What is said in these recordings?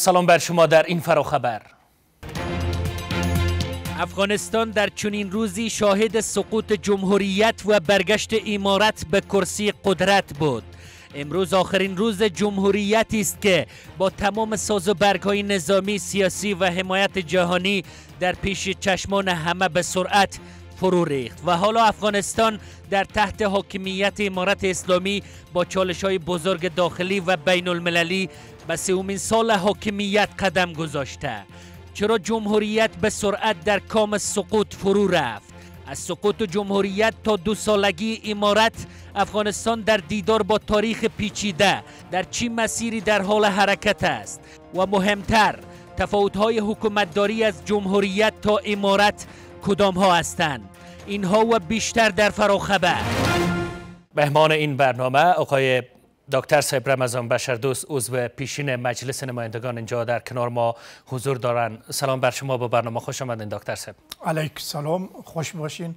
سلام بر شما در این خبر افغانستان در چنین روزی شاهد سقوط جمهوریت و برگشت امارت به کرسی قدرت بود امروز آخرین روز جمهوریت است که با تمام ساز و برگهای نظامی سیاسی و حمایت جهانی در پیش چشمان همه به سرعت فرو ریخت و حالا افغانستان در تحت حاکمیت امارت اسلامی با چالش های بزرگ داخلی و بین المللی به سومین سال حاکمیت قدم گذاشته چرا جمهوریت به سرعت در کام سقوط فرو رفت از سقوط جمهوریت تا دو سالگی امارت افغانستان در دیدار با تاریخ پیچیده در چی مسیری در حال حرکت است و مهمتر تفاوت‌های حکومتداری از جمهوریت تا امارت کدام ها هستند اینها و بیشتر در فراخبر مهمان این برنامه آقای دکتر صاحب رمضان بشردوست عضو پیشین مجلس نمایندگان اینجا در کنار ما حضور دارن سلام بر شما به برنامه خوش آمدین دکتر صاحب علیک سلام خوش باشین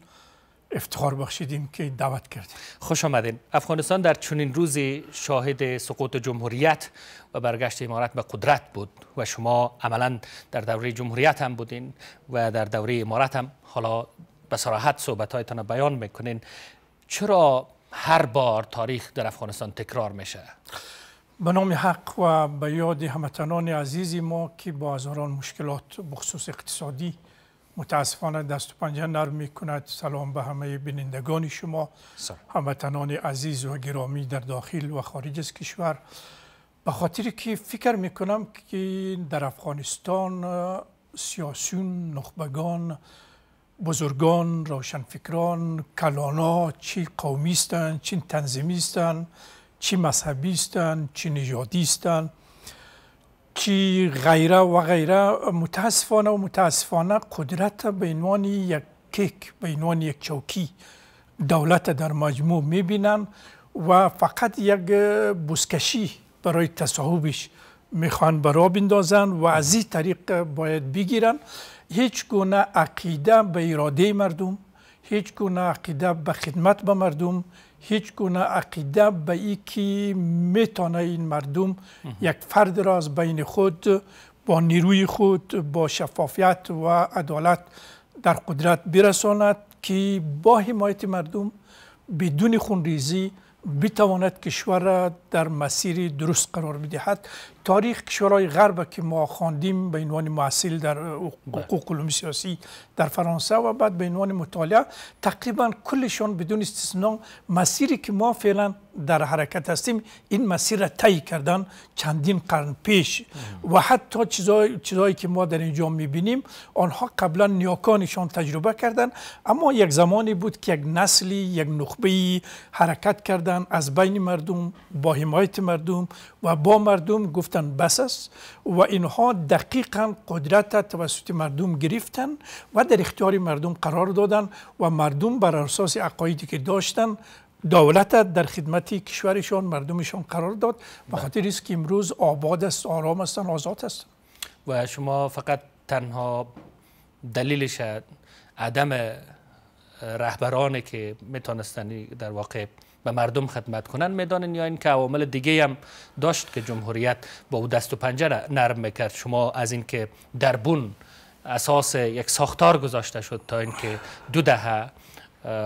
افتخار بخشیدیم که دعوت کردیم خوش آمدین افغانستان در چنین روزی شاهد سقوط جمهوریت و برگشت امارت به قدرت بود و شما عملا در دوره جمهوریت هم بودین و در دوره امارت هم حالا به صراحت هایتان بیان میکنین چرا هر بار تاریخ در افغانستان تکرار میشه به نام حق و به یاد همتنان عزیزی ما که با هزاران مشکلات بخصوص اقتصادی متاسفانه دست و پنجه نرم می کند سلام به همه بینندگان شما همتنان عزیز و گرامی در داخل و خارج از کشور به خاطر که فکر میکنم که در افغانستان سیاسیون نخبگان بزرگان روشنفکران کلانا چی قومیستن، چین چی چی مذهبیستن هستند چی نژادی چی غیره و غیره متاسفانه و متاسفانه قدرت به عنوان یک کیک به عنوان یک چوکی دولت در مجموع میبینن و فقط یک بسکشی برای تصاحبش میخوان برا بندازن و از این طریق باید بگیرن هیچ گونه عقیده به اراده مردم هیچ گونه عقیده به خدمت به مردم هیچ گونه عقیده به ای که میتونه این مردم یک فرد را از بین خود با نیروی خود با شفافیت و عدالت در قدرت برساند که با حمایت مردم بدون خونریزی بتواند کشور را در مسیر درست قرار بدهد تاریخ کشورهای غرب که ما خواندیم به عنوان معصیل در بله. حقوق علوم سیاسی در فرانسه و بعد به عنوان مطالعه تقریبا کلشان بدون استثنا مسیری که ما فعلا در حرکت هستیم این مسیر را طی کردن چندین قرن پیش و حتی چیزای چیزایی که ما در اینجا میبینیم آنها قبلا نیاکانشان تجربه کردن اما یک زمانی بود که یک نسلی یک نخبه حرکت کردن از بین مردم با حمایت مردم و با مردم گفت گرفتن و اینها دقیقا قدرت توسط مردم گرفتن و در اختیار مردم قرار دادن و مردم بر اساس عقایدی که داشتن دولت در خدمت کشورشان مردمشان قرار داد و بله. خاطر است که امروز آباد است آرام است، آزاد است و شما فقط تنها دلیلش عدم رهبرانی که میتونستن در واقع به مردم خدمت کنن میدانن یا اینکه عوامل دیگه هم داشت که جمهوریت با او دست و پنجه نرم میکرد شما از اینکه در بون اساس یک ساختار گذاشته شد تا اینکه دو دهه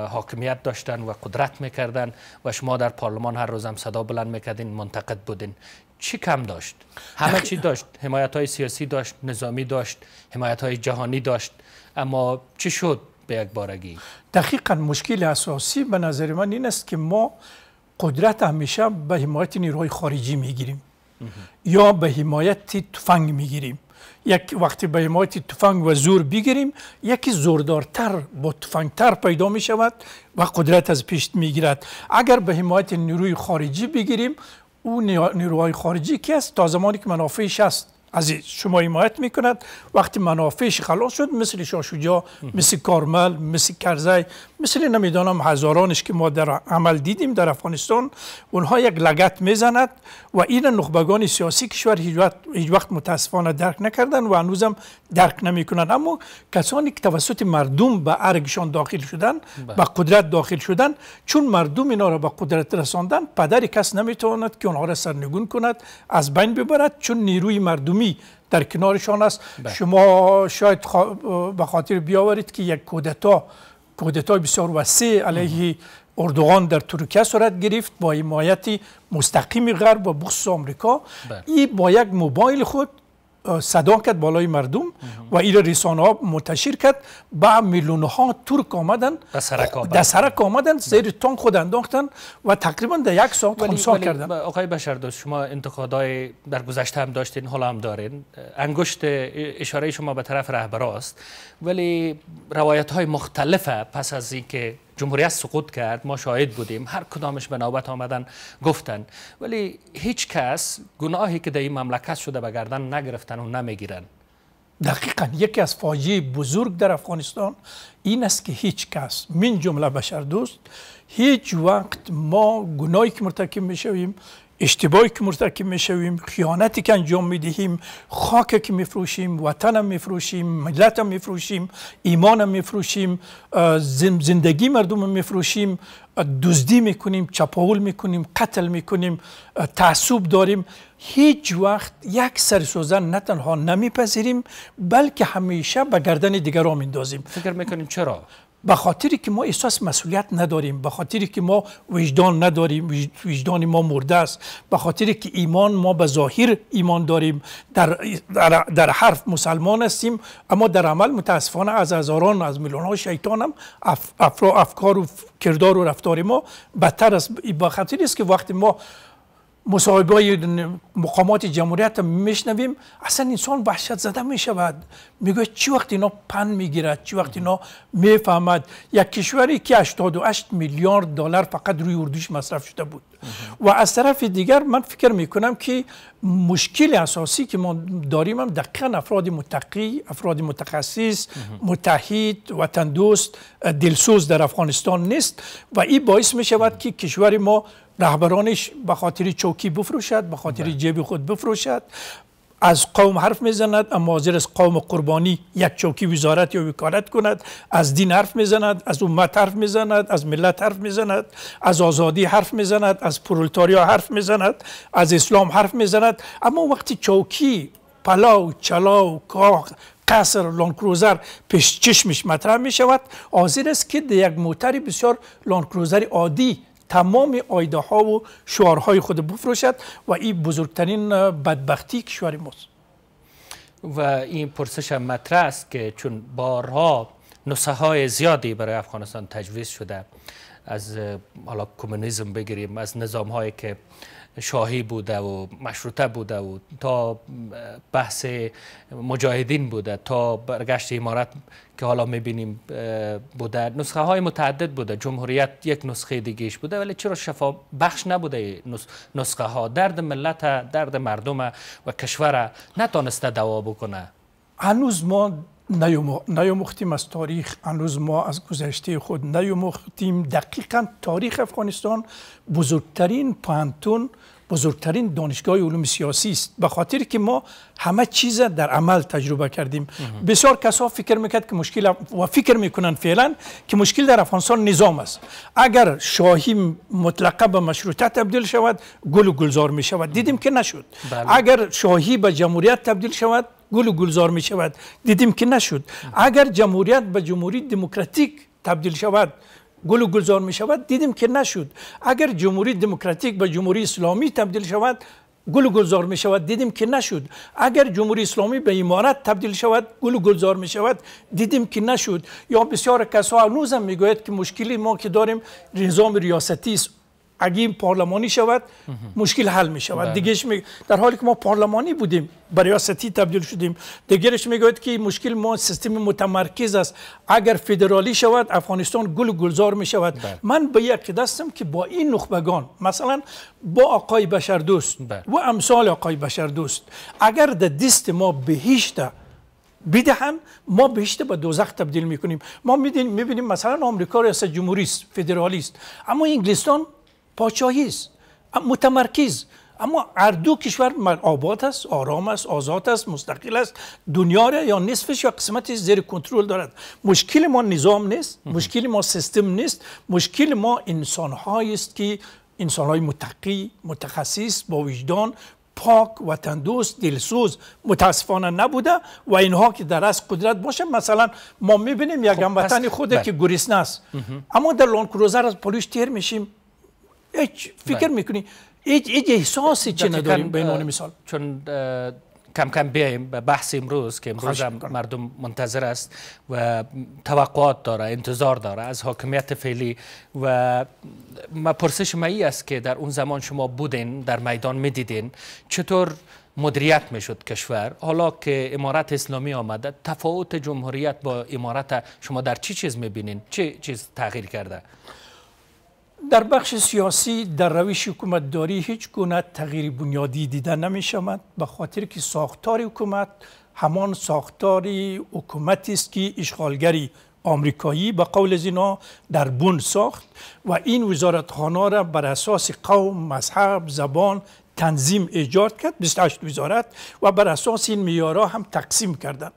حاکمیت داشتن و قدرت میکردن و شما در پارلمان هر روزم صدا بلند میکردین منتقد بودین چی کم داشت؟ همه چی داشت حمایت های سیاسی داشت نظامی داشت حمایت های جهانی داشت اما چی شد به یک بارگی دقیقا مشکل اساسی به نظر من این است که ما قدرت همیشه به حمایت نیروهای خارجی میگیریم یا به حمایت تفنگ میگیریم یک وقتی به حمایت تفنگ و زور بگیریم یکی زوردارتر با تفنگتر پیدا می شود و قدرت از پیش میگیرد اگر به حمایت نیروی خارجی بگیریم او نیروهای خارجی که است تا زمانی که منافعش است عزیز شما حمایت میکند وقتی منافعش خلاص شد مثل شاشوجا مثل کارمل مثل کرزی مثل نمیدانم هزارانش که ما در عمل دیدیم در افغانستان اونها یک لگت میزند و این نخبگان سیاسی کشور هیچ وقت متاسفانه درک نکردن و هنوزم درک نمیکنند اما کسانی که توسط مردم به ارگشان داخل شدن بله. به قدرت داخل شدن چون مردم اینا را به قدرت رساندن پدر کس نمیتواند که اونها را سرنگون کند از بین ببرد چون نیروی مردمی در کنارشان است بله. شما شاید به خاطر بیاورید که یک کودتا کودتای بسیار وسیع علیه اردوغان در ترکیه صورت گرفت با حمایت مستقیم غرب و بخصوص آمریکا بله. ای با یک موبایل خود صدا کرد بالای مردم و این رسانه ها منتشر کرد با میلیون ها ترک آمدن در سرک آمدن زیر تان خود انداختن و تقریبا در یک ساعت خونسا کردن آقای بشردوست شما انتقادهای در گذشته هم داشتین حالا هم دارین انگشت اشاره شما به طرف رهبراست ولی روایت های مختلفه پس از اینکه جمهوریت سقوط کرد ما شاهد بودیم هر کدامش به نوبت آمدن گفتن ولی هیچ کس گناهی که در این مملکت شده به گردن نگرفتن و نمیگیرن دقیقا یکی از فاجعه بزرگ در افغانستان این است که هیچ کس من جمله بشر دوست هیچ وقت ما گناهی که مرتکب میشویم اشتباهی که مرتکب میشویم خیانتی که انجام میدهیم خاک که میفروشیم وطن میفروشیم ملت میفروشیم ایمان میفروشیم زندگی مردم میفروشیم دزدی میکنیم چپاول میکنیم قتل میکنیم تعصب داریم هیچ وقت یک سر سوزن نه تنها نمیپذیریم بلکه همیشه به گردن دیگران میندازیم فکر میکنیم چرا به خاطری که ما احساس مسئولیت نداریم به خاطری که ما وجدان نداریم وجدان ما مرده است به خاطری که ایمان ما به ظاهر ایمان داریم در, در, در حرف مسلمان هستیم اما در عمل متاسفانه از هزاران از میلیون ها شیطان افرا افکار و کردار و رفتار ما بدتر است به خاطری است که وقتی ما مصاحبه مقامات جمهوریت میشنویم اصلا انسان وحشت زده میشود میگوید چی وقت اینا پن میگیرد چی وقت اینا میفهمد یک کشوری که 88 میلیارد دلار فقط روی اردوش مصرف شده بود و از طرف دیگر من فکر میکنم که مشکل اساسی که ما داریم هم دقیقا افراد متقی افراد متخصص متحد وطن دوست دلسوز در افغانستان نیست و این باعث میشود که کشور ما رهبرانش به خاطر چوکی بفروشد به خاطر بله. جیب خود بفروشد از قوم حرف میزند اما حاضر از قوم قربانی یک چوکی وزارت یا وکالت کند از دین حرف میزند از امت حرف میزند از ملت حرف میزند از آزادی حرف میزند از پرولتاریا حرف میزند از اسلام حرف میزند اما وقتی چوکی پلاو چلاو کاخ قصر لانکروزر پیش چشمش مطرح می شود حاضر است که یک موتر بسیار لانکروزر عادی تمام آیده ها و شعارهای خود بفروشد و این بزرگترین بدبختی کشور ماست و این پرسش هم مطرح است که چون بارها نسخه های زیادی برای افغانستان تجویز شده از حالا کمونیسم بگیریم از نظام هایی که شاهی بوده و مشروطه بوده و تا بحث مجاهدین بوده تا برگشت امارت که حالا میبینیم بوده نسخه های متعدد بوده جمهوریت یک نسخه دیگهش بوده ولی چرا شفا بخش نبوده نسخه ها درد ملت درد مردم و کشور نتانسته دوا بکنه هنوز ما نیومختیم از تاریخ هنوز ما از گذشته خود نیومختیم دقیقا تاریخ افغانستان بزرگترین پانتون بزرگترین دانشگاه علوم سیاسی است به خاطر که ما همه چیز در عمل تجربه کردیم بسیار کسا فکر میکرد که مشکل و فکر میکنن فعلا که مشکل در افغانستان نظام است اگر شاهی مطلقه به مشروطه تبدیل شود گل و گلزار می شود دیدیم که نشد بله. اگر شاهی به جمهوریت تبدیل شود گل و گلزار می شود دیدیم که نشد اگر جمهوریت به جمهوری دموکراتیک تبدیل شود گل و گلزار می شود دیدیم که نشد اگر جمهوری دموکراتیک به جمهوری اسلامی تبدیل شود گل و گلزار می شود دیدیم که نشد اگر جمهوری اسلامی به امارت تبدیل شود گل و گلزار می شود دیدیم که نشد یا بسیار کسا هنوز هم میگوید که مشکلی ما که داریم نظام ریاستی است اگه این پارلمانی شود مشکل حل می شود بله. دیگهش می... در حالی که ما پارلمانی بودیم برای ریاستی تبدیل شدیم دیگرش میگوید که مشکل ما سیستم متمرکز است اگر فدرالی شود افغانستان گل گلزار می شود بله. من به یک دستم که با این نخبگان مثلا با آقای بشردوست بله. و امثال آقای بشردوست اگر در دست ما بهشت بدهن ما بهشت به دوزخ تبدیل میکنیم ما میبینیم مثلا آمریکا ریاست جمهوری فدرالیست اما انگلستان پادشاهی است متمرکز اما اردو دو کشور آباد است آرام است آزاد است مستقل است دنیا را یا نصفش یا قسمتی زیر کنترل دارد مشکل ما نظام نیست مشکل ما سیستم نیست مشکل ما انسان است که انسان های متقی متخصص با وجدان پاک وطن دوست دلسوز متاسفانه نبوده و اینها که در از قدرت باشه مثلا ما میبینیم یک خب هموطن خود بله. که گریسنه است اما در لانکروزر از پلیش تیر میشیم هیچ فکر بله. میکنی هیچ هیچ احساسی چه نداریم به عنوان مثال چون کم کم بیایم به بحث امروز که امروز هم مردم منتظر است و توقعات داره انتظار داره از حاکمیت فعلی و ما پرسش ما است که در اون زمان شما بودین در میدان میدیدین چطور مدیریت میشد کشور حالا که امارت اسلامی آمده تفاوت جمهوریت با امارت شما در چی چیز میبینین چه چی چیز تغییر کرده در بخش سیاسی در رویش حکومتداری هیچ گونه تغییر بنیادی دیده نمی شود به خاطر که ساختار حکومت همان ساختاری حکومتی است که اشغالگری آمریکایی به قول زینا در بون ساخت و این وزارتخانه را بر اساس قوم، مذهب، زبان تنظیم ایجاد کرد 28 وزارت و بر اساس این میارا هم تقسیم کردند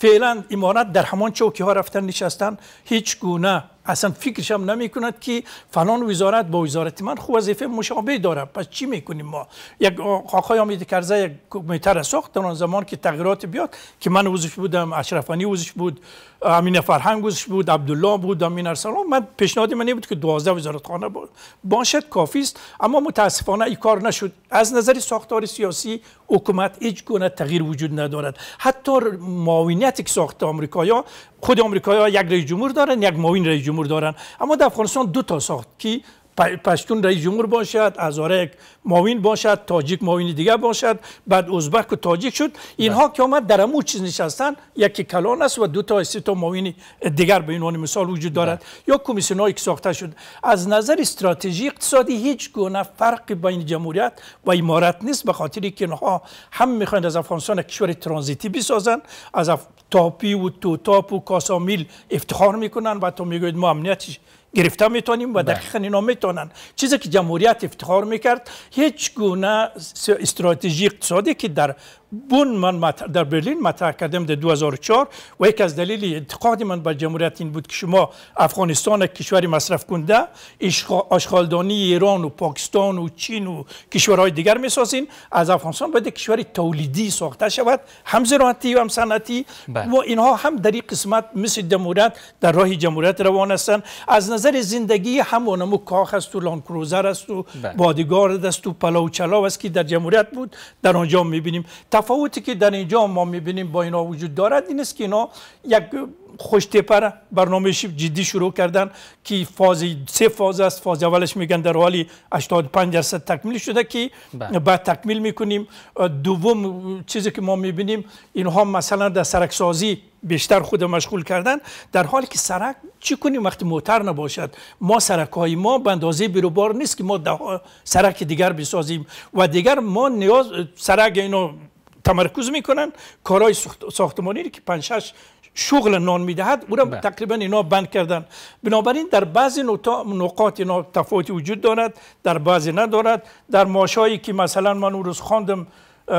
فعلا امارت در همان چوکی ها رفتن نشستن هیچ گونه اصلا فکرش هم نمی کند که فلان وزارت با وزارت من خوب وظیفه مشابه داره پس چی میکنیم ما یک آقای امید کرزه یک کمیته ساخت در آن زمان که تغییرات بیاد که من وزش بودم اشرفانی وزش بود امین فرهنگ وزش بود عبدالله بود امین ارسلان من پیشنهاد من بود که 12 وزارت خانه باشد کافی است اما متاسفانه این کار نشد از نظر ساختار سیاسی حکومت هیچ گونه تغییر وجود ندارد حتی معاونی امنیتی که ساخته آمریکایا خود آمریکایا یک رئیس جمهور دارن یک معاون رئیس جمهور دارن اما در افغانستان دو تا ساخت که پشتون رئیس جمهور باشد ازارک معاون باشد تاجیک معاون دیگه باشد بعد ازبک و تاجیک شد اینها بله. که آمد در امو چیز نشستن یکی کلان است و دو تا سه تا معاون دیگر به عنوان مثال وجود دارد بله. یا کمیسیون هایی که ساخته شد از نظر استراتژی اقتصادی هیچ گونه فرقی بین جمهوریت و امارت نیست به خاطری که اینها هم میخوان از افغانستان کشور ترانزیتی بسازن از اف... تاپی و تو تاپ و کاسامیل افتخار میکنن و تو میگوید ما امنیتش گرفته میتونیم و بله. دقیقا اینا میتونن چیزی که جمهوریت افتخار میکرد هیچ گونه استراتژی اقتصادی که در بون من در برلین مطرح کردم در 2004 و یک از دلیل انتقاد من به جمهوریت این بود که شما افغانستان کشوری مصرف کننده اشغالدانی ایران و پاکستان و چین و کشورهای دیگر میسازین از افغانستان باید کشوری تولیدی ساخته شود هم زراعتی و هم صنعتی بله. و اینها هم در این قسمت مثل جمهوریت در راه جمهوریت روان هستند از نظر زندگی هم کاخ است و لانکروزر است و بله. بادگارد است و پلاو چلاو است که در جمهوریت بود در آنجا میبینیم تفاوتی که در اینجا ما میبینیم با اینا وجود دارد این است که اینا یک خوشتپر برنامه جدی شروع کردن که فاز سه فاز است فاز اولش میگن در حالی 85 درصد تکمیل شده که بله. بعد تکمیل میکنیم دوم چیزی که ما میبینیم اینها مثلا در سرکسازی بیشتر خود مشغول کردن در حالی که سرک چی کنیم وقتی موتر نباشد ما سرک های ما به اندازه بیروبار نیست که ما سرک دیگر بسازیم و دیگر ما نیاز سرک اینو تمرکز میکنن کارهای ساختمانی که 5 6 شغل نان میدهد او را بله. تقریبا اینا بند کردن بنابراین در بعضی نقاط اینا تفاوتی وجود دارد در بعضی ندارد در ماشایی که مثلا من او روز خواندم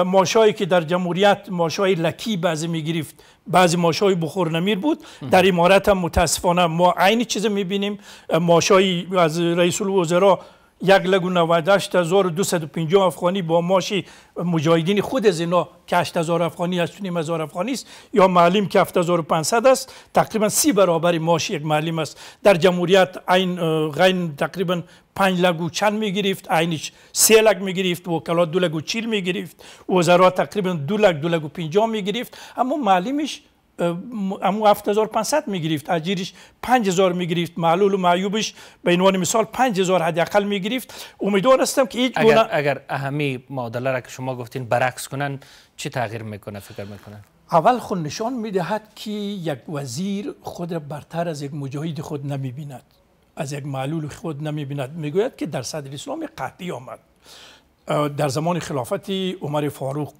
ماشایی که در جمهوریت ماشای لکی بعضی میگرفت بعضی ماشای بخور نمیر بود در امارت هم متاسفانه ما عین چیز میبینیم ماشای از رئیس الوزرا یک لگو 98250 افغانی با ماش مجاهدین خود از اینا که 8000 افغانی 8500 افغانی است یا معلم که 7500 است تقریبا سی برابر ماش یک معلم است در جمهوریت عین غین تقریبا 5 لگو چند می گرفت عینش 3 لگ می گرفت وکلا 2 لگو 40 می گرفت وزرا تقریبا 2 لگ 2 لگو 50 می گرفت اما معلمش امو 7500 میگرفت اجیرش 5000 میگرفت معلول و معیوبش به عنوان مثال 5000 حداقل میگرفت امیدوار هستم که هیچ اگر اگر اهمی معادله را که شما گفتین برعکس کنن چی تغییر میکنه فکر میکنن اول خود نشان میدهد که یک وزیر خود را برتر از یک مجاهد خود نمیبیند از یک معلول خود نمیبیند میگوید که در صدر اسلام قطعی آمد در زمان خلافت عمر فاروق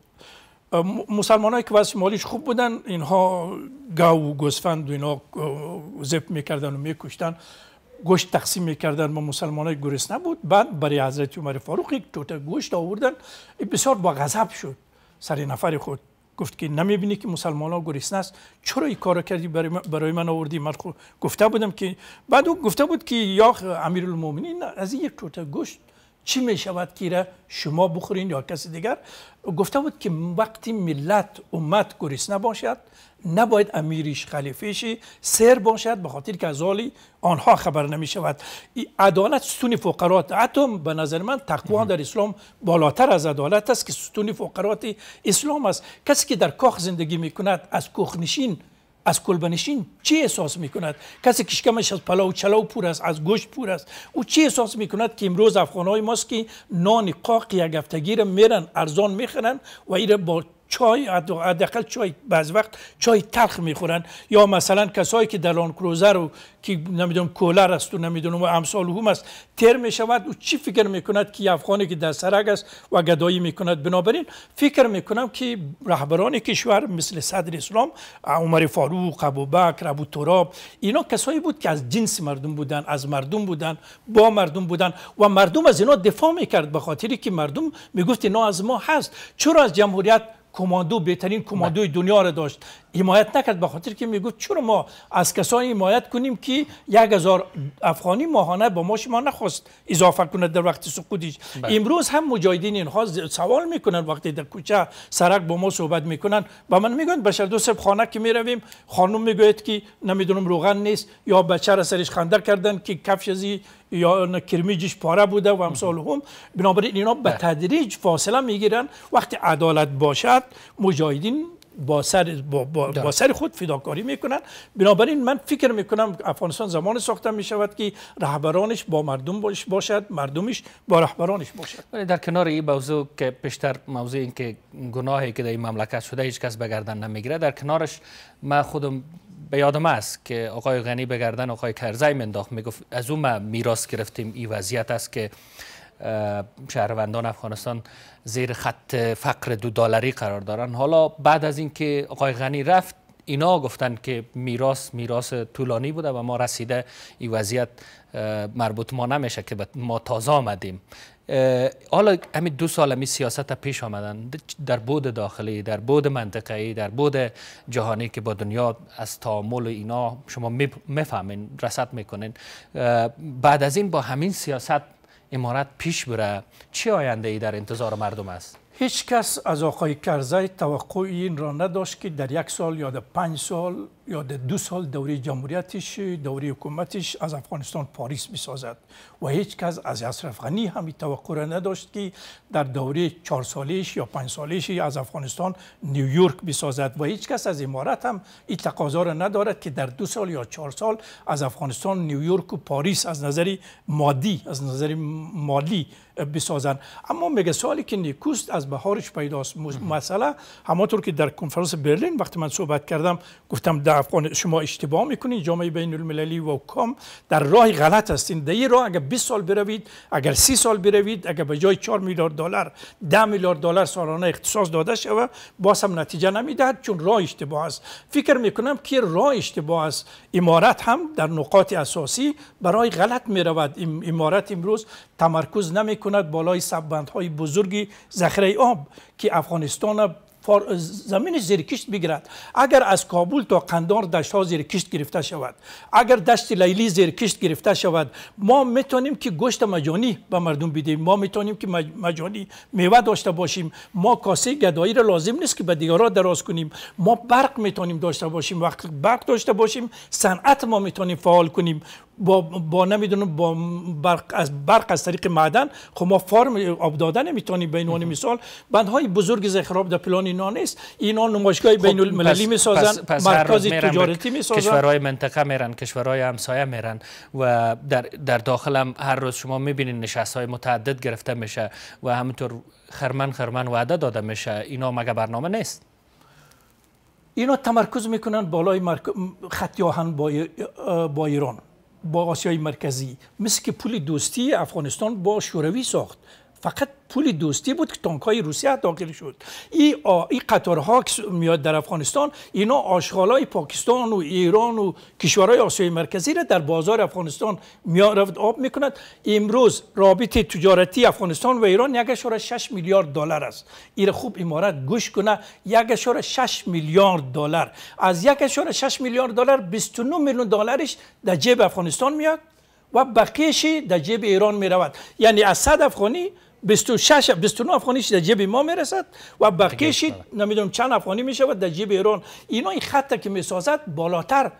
مسلمان که وضع مالیش خوب بودن اینها گاو و گوسفند و اینا زب میکردن و میکشتن گوشت تقسیم میکردن ما مسلمان های گرس نبود بعد برای حضرت عمر فاروق یک توته گوشت آوردن بسیار با غضب شد سر نفر خود گفت که نمیبینی که مسلمان ها گرسنه است چرا این کارو کردی برای من, آوردی گفته بودم که بعد او گفته بود که یا امیر المومنین از یک توته گوشت چی می شود که را شما بخورین یا کسی دیگر گفته بود که وقتی ملت امت گریس نباشد نباید امیریش خلیفهشی سر باشد به خاطر که از آنها خبر نمی شود عدالت ستون فقرات اتم به نظر من تقوا در اسلام بالاتر از عدالت است که ستون فقرات اسلام است کسی که در کاخ زندگی می کند از کخنشین از کلبنشین چی احساس میکند کسی که شکمش از پلاو چلاو پور است از گوشت پور است او چی احساس میکند که امروز افغانهای ماست که نان قاق یک هفتگی را میرن ارزان میخرن و ایره با چای حداقل چای بعض وقت چای تلخ میخورن یا مثلا کسایی که دلان کروزر و که نمیدونم کولر است و نمیدونم و امثال هم است تر میشود و چی فکر میکند که افغانی که در سرگ است و گدایی میکند بنابراین فکر میکنم که رهبران کشور مثل صدر اسلام عمر فاروق بکر، ابو تراب اینا کسایی بود که از جنس مردم بودن از مردم بودن با مردم بودن و مردم از اینا دفاع میکرد به خاطری که مردم میگفت اینا از ما هست چرا از جمهوریت کماندو بهترین کماندوی دنیا را داشت حمایت نکرد به خاطر که میگو چرا ما از کسانی حمایت کنیم که یک هزار افغانی ماهانه با ما شما نخواست اضافه کنه در وقت سقوطش بله. امروز هم مجاهدین اینها سوال میکنن وقتی در کوچه سرک با ما صحبت میکنن و من میگن بشر دوست خانه که میرویم خانم میگوید که نمیدونم روغن نیست یا بچه را سرش خنده کردن که کفش ازی یا کرمیجش پاره بوده و امثال هم بنابراین اینا به بله. تدریج فاصله میگیرن وقتی عدالت باشد مجاهدین با سر, با, سر خود فداکاری میکنن بنابراین من فکر میکنم افغانستان زمان ساخته میشود که رهبرانش با مردم باشد مردمش با رهبرانش باشد در کنار این موضوع که بیشتر موضوع این که گناهی که در این مملکت شده هیچ کس بگردن نمیگیره در کنارش من خودم به یادم است که آقای غنی به گردن آقای کرزی منداخت میگفت از اون ما میراث گرفتیم این وضعیت است که شهروندان افغانستان زیر خط فقر دو دلاری قرار دارن حالا بعد از اینکه آقای غنی رفت اینا گفتن که میراث میراث طولانی بوده و ما رسیده این وضعیت مربوط ما نمیشه که ما تازه آمدیم حالا همین دو سال همین سیاست پیش آمدن در بود داخلی در بود منطقه‌ای در بود جهانی که با دنیا از تعامل اینا شما میفهمین رصد میکنین بعد از این با همین سیاست امارت پیش بره چه آینده ای در انتظار مردم است هیچ کس از آقای کرزی توقع این را نداشت که در یک سال یا در پنج سال یا در دو سال دوره جمهوریتش دوره حکومتش از افغانستان پاریس بسازد و هیچ کس از اصرف غنی هم توقع را نداشت که در دوره چهار سالش یا پنج سالش از افغانستان نیویورک بسازد و هیچ کس از امارت هم این تقاضا را ندارد که در دو سال یا چهار سال از افغانستان نیویورک و پاریس از نظر مادی از نظر مالی بسازند اما مگه سوالی که نیکوست از بهارش پیداست مسئله همانطور که در کنفرانس برلین وقتی من صحبت کردم گفتم در افغان شما اشتباه میکنید جامعه بین المللی و کام در راه غلط هستین در را راه اگر 20 سال بروید اگر 30 سال بروید اگر به جای 4 میلیارد دلار 10 میلیارد دلار سالانه اختصاص داده شود باز هم نتیجه نمیدهد چون راه اشتباه است فکر میکنم که راه اشتباه است امارت هم در نقاط اساسی برای غلط میرود امارت امروز تمرکز نمیکند بالای سبندهای بزرگی ذخیره آب که افغانستان زمین زیر کشت بگیرد اگر از کابل تا قندار دشت ها زیر کشت گرفته شود اگر دشت لیلی زیر کشت گرفته شود ما میتونیم که گشت مجانی به مردم بدیم ما میتونیم که مجانی میوه داشته باشیم ما کاسه گدایی را لازم نیست که به دیگران دراز کنیم ما برق میتونیم داشته باشیم وقتی برق داشته باشیم صنعت ما میتونیم فعال کنیم با, با نمیدونم با برق از برق از طریق معدن خب ما فارم آب دادن نمیتونیم به عنوان مثال بندهای بزرگ زخراب در پلان اینا نیست اینا نمایشگاه خب، بین المللی میسازن مرکز تجارتی میسازن کشورهای منطقه میرن کشورهای همسایه میرن و در در داخل هر روز شما میبینید نشست های متعدد گرفته میشه و همینطور خرمن خرمن وعده داده میشه اینا مگه برنامه نیست اینا تمرکز میکنن بالای با با ایران با آسیای مرکزی مثل که پول دوستی افغانستان با شوروی ساخت فقط پول دوستی بود که های روسیه داخل شد این ای قطارها که میاد در افغانستان اینا های پاکستان و ایران و کشورهای آسیای مرکزی را در بازار افغانستان میارفت آب میکند امروز رابط تجارتی افغانستان و ایران 6 میلیارد دلار است این خوب امارت گوش کنه 1.6 میلیارد دلار از 6 میلیارد دلار 29 میلیون دلارش در جیب افغانستان میاد و بقیهش در جیب ایران میرود یعنی از صد افغانی 26 29 افغانیش در جیب ما میرسد و بقیش بله. نمیدونم چند افغانی میشود در جیب ایران اینا این خط که میسازد بالاتر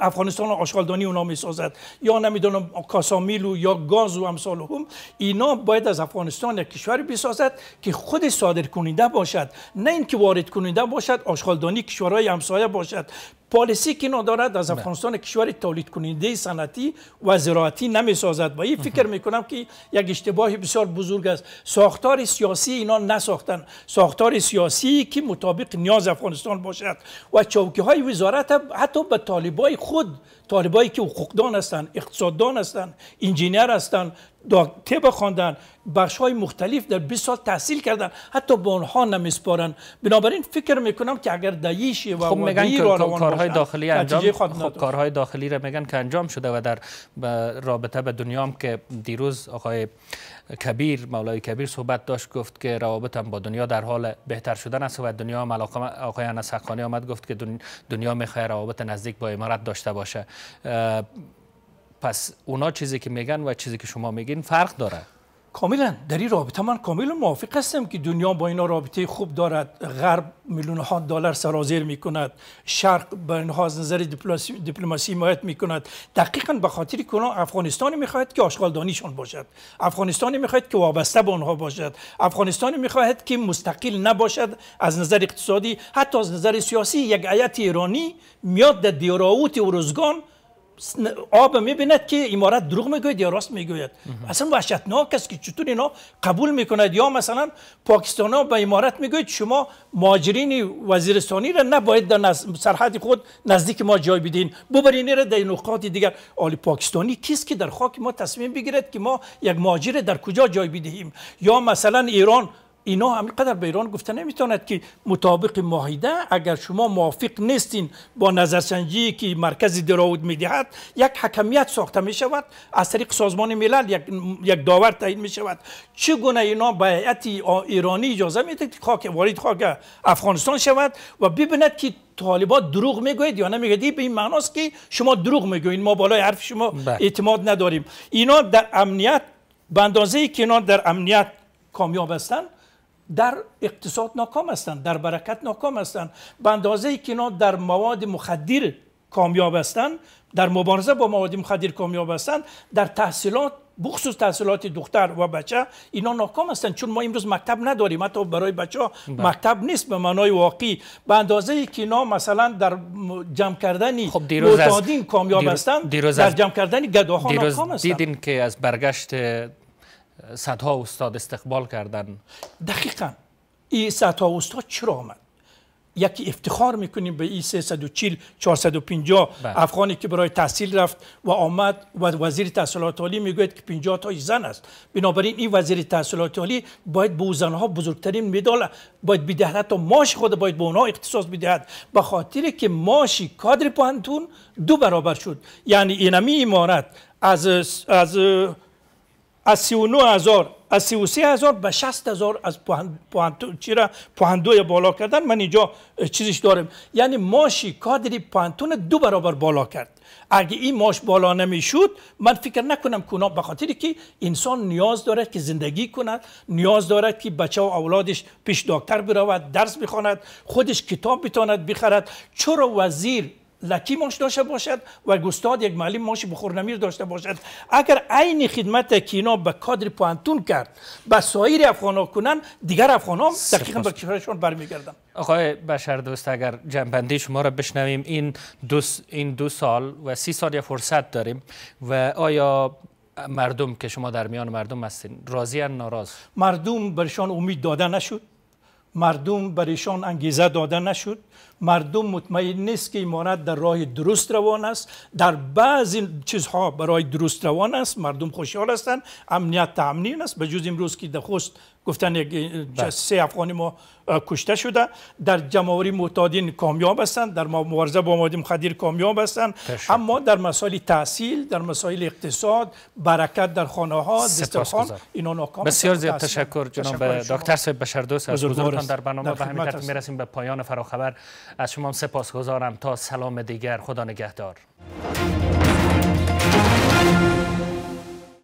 افغانستان و آشغالدانی اونا میسازد یا نمیدونم کاسامیلو یا گاز و امثال هم اینا باید از افغانستان یک کشوری بسازد که خود صادر کننده باشد نه اینکه وارد کننده باشد آشغالدانی کشورهای همسایه باشد پالیسی که ندارد از افغانستان کشور تولید کننده صنعتی و زراعتی سازد با این فکر میکنم که یک اشتباه بسیار بزرگ است ساختار سیاسی اینا نساختن ساختار سیاسی که مطابق نیاز افغانستان باشد و چوکی های وزارت حتی به طالبای خود طالبایی که حقوقدان هستند اقتصاددان هستند انجینیر هستند دکتر خواندن بخش های مختلف در 20 سال تحصیل کردن حتی به آنها نمیسپارن بنابراین فکر میکنم که اگر دایش و خب میگن کارهای داخلی انجام خب کارهای داخلی را میگن که انجام شده و در رابطه به دنیا هم که دیروز آقای کبیر مولای کبیر صحبت داشت گفت که روابطم با دنیا در حال بهتر شدن است و دنیا هم آقای انس حقانی آمد گفت که دنیا میخواه روابط نزدیک با امارت داشته باشه پس اونا چیزی که میگن و چیزی که شما میگین فرق داره کاملا در این رابطه من کاملا موافق هستم که دنیا با اینا رابطه خوب دارد غرب میلیون ها دلار سرازیر می کند شرق به اینها از نظر دیپلماسی حمایت می کند دقیقا به خاطر کنا افغانستان می خواهد که دانیشون باشد افغانستان می خواهد که وابسته به آنها باشد افغانستان می خواهد که مستقل نباشد از نظر اقتصادی حتی از نظر سیاسی یک ایت ایرانی میاد در دیراوت و آب میبیند که امارت دروغ میگوید یا راست میگوید اصلا وحشتناک است که چطور اینا قبول میکند یا مثلا پاکستان ها به امارت میگوید شما ماجرین وزیرستانی را نباید در سرحد خود نزدیک ما جای بدین ببرین را در نقاط دیگر آلی پاکستانی کیست که در خاک ما تصمیم بگیرد که ما یک ماجر در کجا جای بدهیم یا مثلا ایران اینا همینقدر به ایران گفته نمیتوند که مطابق ماهیده اگر شما موافق نیستین با نظرسنجی که مرکز دراود میدهد یک حکمیت ساخته میشود از طریق سازمان ملل یک, یک داور تعیین میشود چگونه اینا بیعت ایرانی اجازه میده که خاک وارد خاک افغانستان شود و ببیند که طالبات دروغ میگوید یا نمیگوید به این معناست که شما دروغ میگوید ما بالای حرف شما بله. اعتماد نداریم اینا در امنیت به که اینا در امنیت کامیاب هستند در اقتصاد ناکام هستند در برکت ناکام هستند به اندازه که اینا در مواد مخدر کامیاب هستند در مبارزه با مواد مخدر کامیاب هستند در تحصیلات بخصوص تحصیلات دختر و بچه اینا ناکام هستند چون ما امروز مکتب نداریم حتی برای بچه ها بله. مکتب نیست به معنای واقعی به اندازه ای که اینا مثلا در جمع کردن خب معتادین کامیاب هستند در جمع کردن گداها ناکام هستند دیدین که از برگشت صدها استاد استقبال کردن دقیقا این صدها استاد چرا آمد یکی افتخار میکنیم به این 340 450 افغانی که برای تحصیل رفت و آمد و وزیر تحصیلات عالی میگوید که 50 تا زن است بنابراین این وزیر تحصیلات عالی باید به زنها بزرگترین مدال باید بدهد تا ماش خود باید به اونها اختصاص بدهد به خاطر که ماشی کادر پانتون دو برابر شد یعنی اینمی امارت از از از سی هزار از هزار به شست هزار از پوانتو چرا بالا کردن من اینجا چیزش دارم یعنی ماشی کادری پوانتون دو برابر بالا کرد اگه این ماش بالا شود من فکر نکنم که به خاطری که انسان نیاز دارد که زندگی کند نیاز دارد که بچه و اولادش پیش دکتر برود درس بخواند خودش کتاب بتاند بخرد چرا وزیر لکی ماش داشته باشد و گستاد یک معلم ماش بخور نمیر داشته باشد اگر عین خدمت که اینا به کادر پوانتون کرد به سایر افغان ها کنن دیگر افغان ها دقیقا به کشورشون برمیگردن آقای بشر دوست اگر جنبندی شما را بشنویم این دو, این دو سال و سی سال یه فرصت داریم و آیا مردم که شما در میان مردم هستین راضی ناراض مردم برشان امید داده نشد مردم برشان انگیزه داده نشد مردم مطمئن نیست که ایمانت در راه درست روان است در بعضی چیزها برای درست روان است مردم خوشحال هستند امنیت تامین است به جز امروز که در خوست گفتن بله. سه افغانی ما کشته شده در جمهوری معتادین کامیاب هستند در مبارزه با مواد مخدر کامیاب هستند اما در مسائل تحصیل در مسائل اقتصاد برکت در خانه ها اینا بسیار زیاد تشکر جناب دکتر صاحب بشردوست از حضورتان در برنامه به همین ترتیب میرسیم به پایان فراخبر از شما سپاس گذارم تا سلام دیگر خدا نگهدار